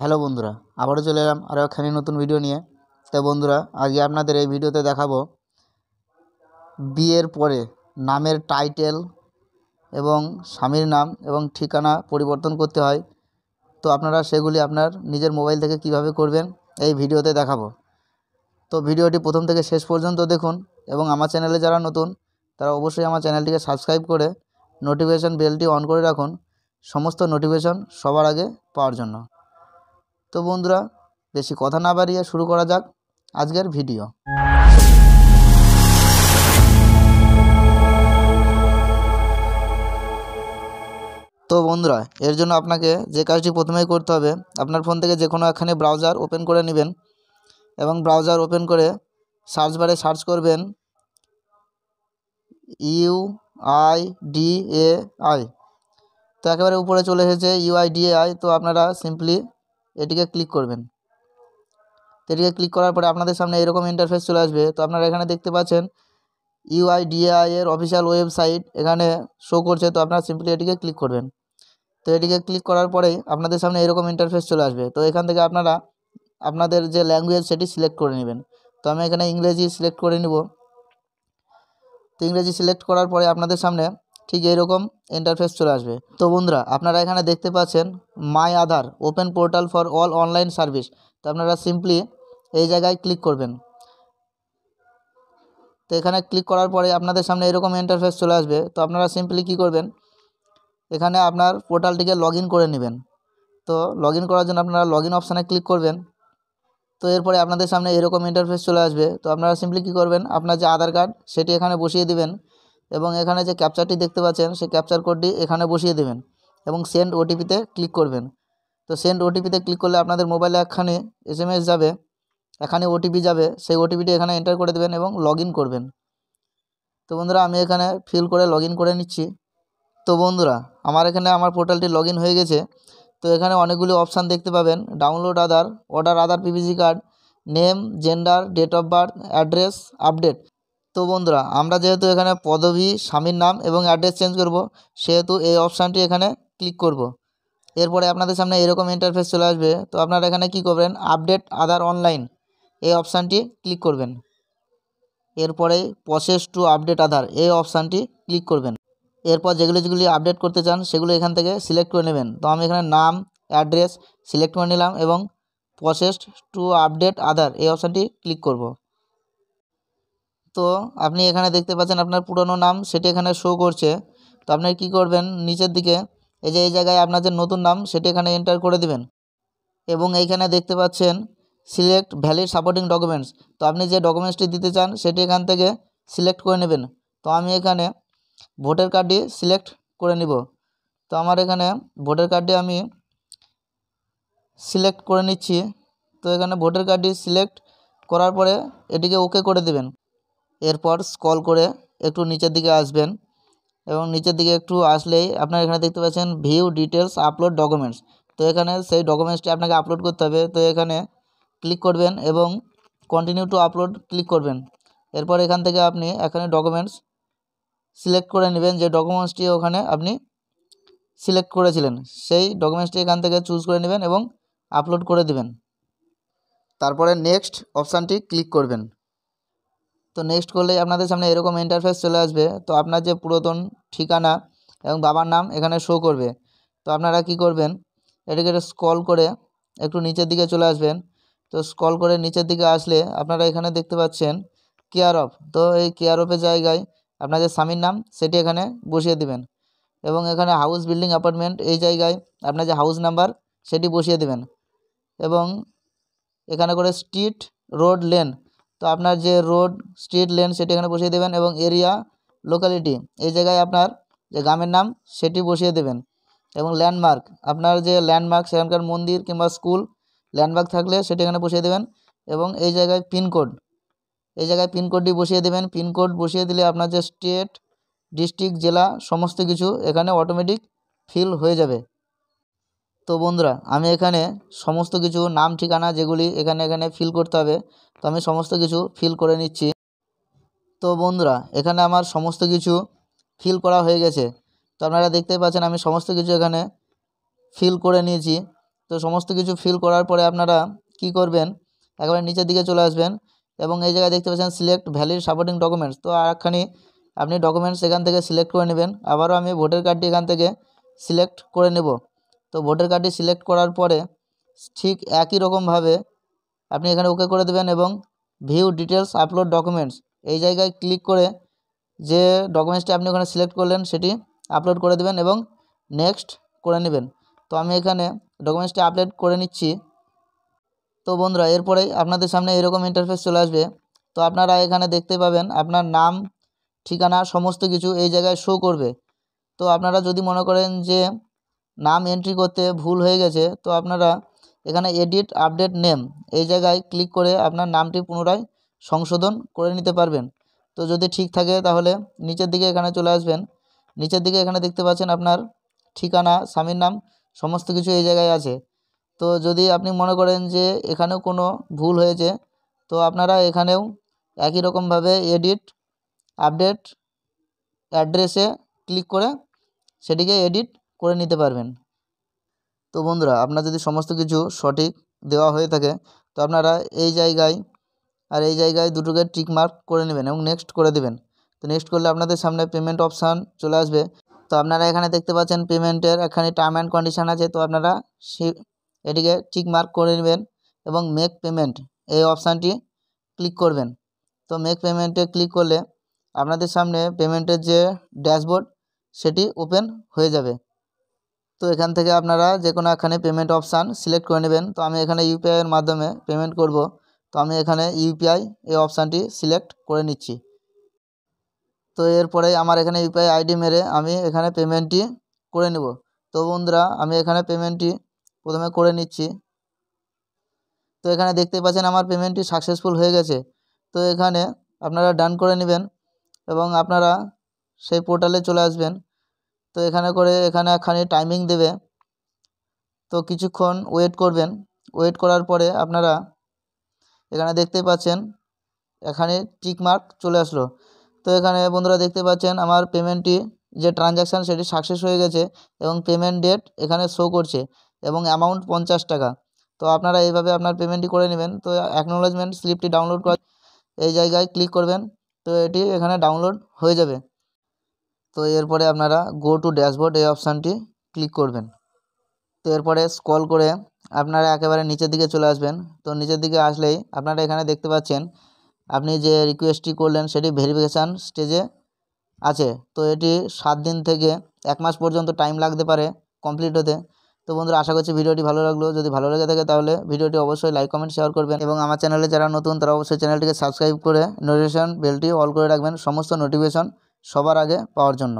Hello বন্ধুরা আবারও চলে এলাম আরও একখানি নতুন ভিডিও নিয়ে তো বন্ধুরা আজকে আপনাদের এই ভিডিওতে দেখাবো বিয়ের পরে নামের টাইটেল এবং স্বামীর নাম এবং ঠিকানা পরিবর্তন করতে হয় তো আপনারা সেগুলি আপনার নিজের মোবাইল থেকে কিভাবে করবেন এই ভিডিওতে দেখাবো তো ভিডিওটি প্রথম থেকে শেষ পর্যন্ত দেখুন এবং আমার চ্যানেলে যারা নতুন তারা অবশ্যই আমার চ্যানেলটিকে সাবস্ক্রাইব করে নোটিফিকেশান বেলটি অন করে রাখুন সমস্ত নোটিফিকেশান সবার আগে পাওয়ার জন্য তো বন্ধুরা বেশি কথা না বাড়িয়ে শুরু করা যাক আজকের ভিডিও তো বন্ধুরা এর জন্য আপনাকে যে কাজটি প্রথমেই করতে হবে আপনার ফোন থেকে যে কোনো এখানে ব্রাউজার ওপেন করে নেবেন এবং ব্রাউজার ওপেন করে সার্চ বারে সার্চ করবেন U I D A I তো একেবারে উপরে চলে এসেছে ইউআইডিএআই তো আপনারা সিম্পলি এটিকে ক্লিক করবেন এটিকে ক্লিক করার পরে আপনাদের সামনে এরকম ইন্টারফেস চলে আসবে তো আপনারা এখানে দেখতে পাচ্ছেন ইউআইডিএআই এর অফিসিয়াল ওয়েবসাইট এখানে শো করছে তো আপনারা সিম্পলি এটিকে ক্লিক করবেন তো এটিকে ক্লিক করার পরেই আপনাদের সামনে এরকম ইন্টারফেস চলে আসবে তো এখান থেকে আপনারা আপনাদের যে ল্যাঙ্গুয়েজ সেটি সিলেক্ট করে নেবেন তো আমি এখানে ইংরেজি সিলেক্ট করে নিব তো ইংরেজি সিলেক্ট করার পরে আপনাদের সামনে ঠিক এইরকম ইন্টারফেস চলে আসবে তো বন্ধুরা আপনারা এখানে দেখতে পাচ্ছেন my Aadhaar open portal for all online service তো আপনারা সিম্পলি এই জায়গায় ক্লিক করবেন তো এখানে ক্লিক করার পরে আপনাদের সামনে এরকম ইন্টারফেস চলে আসবে তো আপনারা সিম্পলি কি করবেন এখানে আপনার পোর্টালটিকে লগ করে নেবেন তো লগ করার জন্য আপনারা লগ ইন অপশানে ক্লিক করবেন তো এরপরে আপনাদের সামনে এরকম ইন্টারফেস চলে আসবে তো আপনারা সিম্পলি কী করবেন আপনার যে আধার কার্ড সেটি এখানে বসিয়ে দেবেন এবং এখানে যে ক্যাপচারটি দেখতে পাচ্ছেন সেই ক্যাপচার কোডটি এখানে বসিয়ে দেবেন এবং সেন্ড ওটিপিতে ক্লিক করবেন তো সেন্ড ওটিপিতে ক্লিক করলে আপনাদের মোবাইলে একখানে এস যাবে এখানে ওটিপি যাবে সেই ওটিপিটি এখানে এন্টার করে দেবেন এবং লগ করবেন তো বন্ধুরা আমি এখানে ফিল করে লগ করে নিচ্ছি তো বন্ধুরা আমার এখানে আমার পোর্টালটি লগ হয়ে গেছে তো এখানে অনেকগুলি অপশান দেখতে পাবেন download Aadhaar order Aadhaar PVC card name gender date of birth address update তো বন্ধুরা আমরা যেহেতু এখানে পদবী স্বামীর নাম এবং অ্যাড্রেস চেঞ্জ করব সেহেতু এই অপশানটি এখানে ক্লিক করব। এরপরে আপনাদের সামনে এরকম ইন্টারফেস চলে আসবে তো আপনারা এখানে কি করবেন আপডেট আধার অনলাইন এই অপশানটি ক্লিক করবেন এরপরে প্রসেস টু আপডেট আধার এই অপশানটি ক্লিক করবেন এরপর যেগুলো যেগুলি আপডেট করতে চান সেগুলো এখান থেকে সিলেক্ট করে নেবেন তো আমি এখানে নাম অ্যাড্রেস সিলেক্ট করে নিলাম এবং প্রসেস টু আপডেট আধার এই অপশানটি ক্লিক করব তো আপনি এখানে দেখতে পাচ্ছেন আপনার পুরনো নাম সেটি এখানে শো করছে তো আপনি কি করবেন নিচের দিকে এই যে এই জায়গায় আপনার যে নতুন নাম সেটি এখানে এন্টার করে দিবেন এবং এইখানে দেখতে পাচ্ছেন সিলেক্ট ভ্যালিড সাপোর্টিং ডকুমেন্টস তো আপনি যে ডকুমেন্টসটি দিতে চান সেটি এখান থেকে সিলেক্ট করে নেবেন তো আমি এখানে ভোটার কার্ডটি সিলেক্ট করে নিব তো আমার এখানে ভোটার কার্ডটি আমি সিলেক্ট করে নিচ্ছি তো এখানে ভোটার কার্ডটি সিলেক্ট করার পরে এটিকে ওকে করে দেবেন এরপর স্কল করে একটু নিচের দিকে আসবেন এবং নিচের দিকে একটু আসলেই আপনারা এখানে দেখতে পাচ্ছেন ভিউ ডিটেলস আপলোড ডকুমেন্টস তো এখানে সেই ডকুমেন্টসটি আপনাকে আপলোড করতে হবে তো এখানে ক্লিক করবেন এবং কন্টিনিউ টু আপলোড ক্লিক করবেন এরপর এখান থেকে আপনি এখানে ডকুমেন্টস সিলেক্ট করে নেবেন যে ডকুমেন্টসটি ওখানে আপনি সিলেক্ট করেছিলেন সেই ডকুমেন্টসটি এখান থেকে চুজ করে নেবেন এবং আপলোড করে দেবেন তারপরে নেক্সট অপশানটি ক্লিক করবেন তো নেক্সট করলে আপনাদের সামনে এরকম ইন্টারফেস চলে আসবে তো আপনার যে পুরাতন ঠিকানা এবং বাবার নাম এখানে শো করবে তো আপনারা কি করবেন এটাকে স্কল করে একটু নিচের দিকে চলে আসবেন তো স্কল করে নিচের দিকে আসলে আপনারা এখানে দেখতে পাচ্ছেন কেয়ার অফ তো এই কেয়ার অফের জায়গায় আপনার যে স্বামীর নাম সেটি এখানে বসিয়ে দিবেন এবং এখানে হাউস বিল্ডিং অ্যাপার্টমেন্ট এই জায়গায় আপনার যে হাউস নাম্বার সেটি বসিয়ে দিবেন এবং এখানে করে স্ট্রিট রোড লেন তো আপনার যে রোড স্ট্রিট লেন সেটি এখানে বসিয়ে দেবেন এবং এরিয়া লোকালিটি এই জায়গায় আপনার যে গ্রামের নাম সেটি বসিয়ে দেবেন এবং ল্যান্ডমার্ক আপনার যে ল্যান্ডমার্ক সেখানকার মন্দির কিংবা স্কুল ল্যান্ডমার্ক থাকলে সেটি এখানে বসিয়ে দেবেন এবং এই জায়গায় পিনকোড এই জায়গায় পিনকোডটি বসিয়ে দেবেন পিনকোড বসিয়ে দিলে আপনার যে স্টেট ডিস্ট্রিক্ট জেলা সমস্ত কিছু এখানে অটোমেটিক ফিল হয়ে যাবে তো বন্ধুরা আমি এখানে সমস্ত কিছু নাম ঠিকানা যেগুলি এখানে এখানে ফিল করতে হবে তো আমি সমস্ত কিছু ফিল করে নিচ্ছি তো বন্ধুরা এখানে আমার সমস্ত কিছু ফিল করা হয়ে গেছে তো আপনারা দেখতে পাচ্ছেন আমি সমস্ত কিছু এখানে ফিল করে নিয়েছি তো সমস্ত কিছু ফিল করার পরে আপনারা কি করবেন একবারে নিচের দিকে চলে আসবেন এবং এই জায়গায় দেখতে পাচ্ছেন সিলেক্ট ভ্যালিড সাপোর্টিং ডকুমেন্টস তো আরেকখানি আপনি ডকুমেন্টস এখান থেকে সিলেক্ট করে নেবেন আবারও আমি ভোটার কার্ডটি এখান থেকে সিলেক্ট করে নেব তো ভোটার কার্ডটি সিলেক্ট করার পরে ঠিক একই রকমভাবে আপনি এখানে ওকে করে দেবেন এবং ভিউ ডিটেলস আপলোড ডকুমেন্টস এই জায়গায় ক্লিক করে যে ডকুমেন্টসটি আপনি ওখানে সিলেক্ট করলেন সেটি আপলোড করে দেবেন এবং নেক্সট করে নেবেন তো আমি এখানে ডকুমেন্টসটি আপলোড করে নিচ্ছি তো বন্ধুরা এরপরেই আপনাদের সামনে এরকম ইন্টারফেস চলে আসবে তো আপনারা এখানে দেখতে পাবেন আপনার নাম ঠিকানা সমস্ত কিছু এই জায়গায় শো করবে তো আপনারা যদি মনে করেন যে নাম এন্ট্রি করতে ভুল হয়ে গেছে তো আপনারা এখানে এডিট আপডেট নেম এই জায়গায় ক্লিক করে আপনার নামটি পুনরায় সংশোধন করে নিতে পারবেন তো যদি ঠিক থাকে তাহলে নিচের দিকে এখানে চলে আসবেন নিচের দিকে এখানে দেখতে পাচ্ছেন আপনার ঠিকানা স্বামীর নাম সমস্ত কিছু এই জায়গায় আছে তো যদি আপনি মনে করেন যে এখানেও কোনো ভুল হয়েছে তো আপনারা এখানেও একই রকমভাবে এডিট আপডেট অ্যাড্রেসে ক্লিক করে সেটিকে এডিট করে নিতে পারবেন তো বন্ধুরা আপনার যদি সমস্ত কিছু সঠিক দেওয়া হয়ে থাকে তো আপনারা এই জায়গায় আর এই জায়গায় দুটোকে টিক মার্ক করে নেবেন এবং নেক্সট করে দেবেন তো নেক্সট করলে আপনাদের সামনে পেমেন্ট অপশান চলে আসবে তো আপনারা এখানে দেখতে পাচ্ছেন পেমেন্টের এখানে টার্ম অ্যান্ড কন্ডিশান আছে তো আপনারা সে এটিকে টিক মার্ক করে নেবেন এবং মেক পেমেন্ট এই অপশানটি ক্লিক করবেন তো মেক পেমেন্টে ক্লিক করলে আপনাদের সামনে পেমেন্টের যে ড্যাশবোর্ড সেটি ওপেন হয়ে যাবে তো এখান থেকে আপনারা যে কোনো এখানে পেমেন্ট অপশান সিলেক্ট করে নেবেন তো আমি এখানে ইউপিআইয়ের মাধ্যমে পেমেন্ট করব তো আমি এখানে ইউপিআই এই অপশানটি সিলেক্ট করে নিচ্ছি তো এরপরে আমার এখানে ইউপিআই আইডি মেরে আমি এখানে পেমেন্টটি করে নেব তো বন্ধুরা আমি এখানে পেমেন্টটি প্রথমে করে নিচ্ছি তো এখানে দেখতে পাচ্ছেন আমার পেমেন্টটি সাকসেসফুল হয়ে গেছে তো এখানে আপনারা ডান করে নেবেন এবং আপনারা সেই পোর্টালে চলে আসবেন তো এখানে করে এখানে একখানি টাইমিং দেবে তো কিছুক্ষণ ওয়েট করবেন ওয়েট করার পরে আপনারা এখানে দেখতে পাচ্ছেন এখানে টিকমার্ক চলে আসলো তো এখানে বন্ধুরা দেখতে পাচ্ছেন আমার পেমেন্টটি যে ট্রানজ্যাকশান সেটি সাকসেস হয়ে গেছে এবং পেমেন্ট ডেট এখানে শো করছে এবং অ্যামাউন্ট পঞ্চাশ টাকা তো আপনারা এইভাবে আপনার পেমেন্টটি করে নেবেন তো অ্যাকনোলেজমেন্ট স্লিপটি ডাউনলোড করা এই জায়গায় ক্লিক করবেন তো এটি এখানে ডাউনলোড হয়ে যাবে তো এরপরে আপনারা গো টু ড্যাশবোর্ড এই অপশানটি ক্লিক করবেন তো এরপরে স্কল করে আপনারা একেবারে নিচের দিকে চলে আসবেন তো নিচের দিকে আসলেই আপনারা এখানে দেখতে পাচ্ছেন আপনি যে রিকোয়েস্টটি করলেন সেটি ভেরিফিকেশান স্টেজে আছে তো এটি সাত দিন থেকে এক মাস পর্যন্ত টাইম লাগতে পারে কমপ্লিট হতে তো বন্ধুরা আশা করছি ভিডিওটি ভালো লাগলো যদি ভালো লেগে থাকে তাহলে ভিডিওটি অবশ্যই লাইক কমেন্ট শেয়ার করবেন এবং আমার চ্যানেলে যারা নতুন তারা অবশ্যই চ্যানেলটিকে সাবস্ক্রাইব করে নোটিফিকেশন বেলটি অল করে রাখবেন সমস্ত নোটিফিকেশন সবার আগে পাওয়ার জন্য